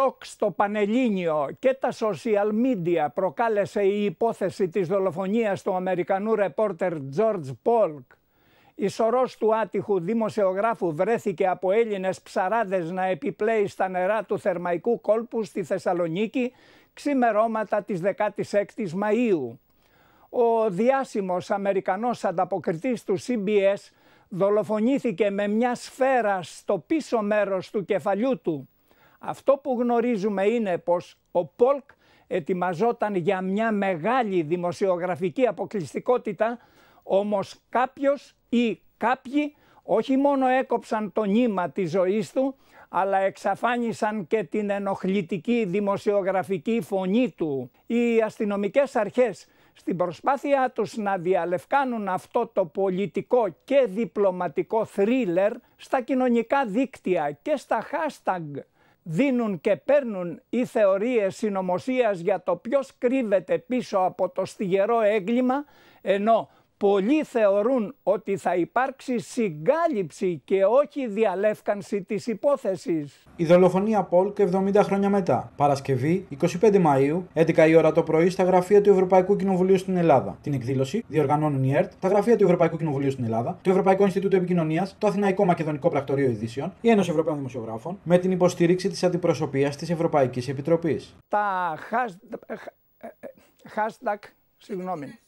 Σοκ στο Πανελλήνιο και τα social media προκάλεσε η υπόθεση της δολοφονίας του Αμερικανού ρεπόρτερ George Polk. Η σωρός του άτυχου δημοσιογράφου βρέθηκε από Έλληνες ψαράδες να επιπλέει στα νερά του Θερμαϊκού κόλπου στη Θεσσαλονίκη ξημερώματα της 16ης Μαΐου. Ο διάσημος Αμερικανός ανταποκριτής του CBS δολοφονήθηκε με μια σφαίρα στο πίσω μέρος του κεφαλιού του. Αυτό που γνωρίζουμε είναι πως ο Πολκ ετοιμαζόταν για μια μεγάλη δημοσιογραφική αποκλειστικότητα, όμως κάποιος ή κάποιοι όχι μόνο έκοψαν το νήμα της ζωής του, αλλά εξαφάνισαν και την ενοχλητική δημοσιογραφική φωνή του. Οι αστυνομικές αρχές στην προσπάθειά τους να διαλευκάνουν αυτό το πολιτικό και διπλωματικό θρίλερ στα κοινωνικά δίκτυα και στα hashtag δίνουν και παίρνουν οι θεωρίες συνωμοσίας για το ποιος κρύβεται πίσω από το στιγερό έγκλημα, ενώ Πολλοί θεωρούν ότι θα υπάρξει συγκάλυψη και όχι διαλεύκανση της υπόθεσης. Η δολοφονία και 70 χρόνια μετά. Παρασκευή 25 Μαΐου, 11 η ώρα το πρωί στα γραφεία του Ευρωπαϊκού Κοινοβουλίου στην Ελλάδα. Την εκδήλωση διοργανώνουν η ΕΡΤ, τα γραφεία του Ευρωπαϊκού Κοινοβουλίου στην Ελλάδα, το Ευρωπαϊκό Ινστιτούτο Επικοινωνίας, το Αθηναϊκό Μακεδονικό Πρακτορείο Ειδήσεων, η Ένωση Ευρωπαίων Δημοσιογράφων, με την υποστήριξη της αντιπροσωπείας της Ευρωπαϊκής Επιτροπής. Τα hashtag. Ε, ε, ε, συγγνώμη.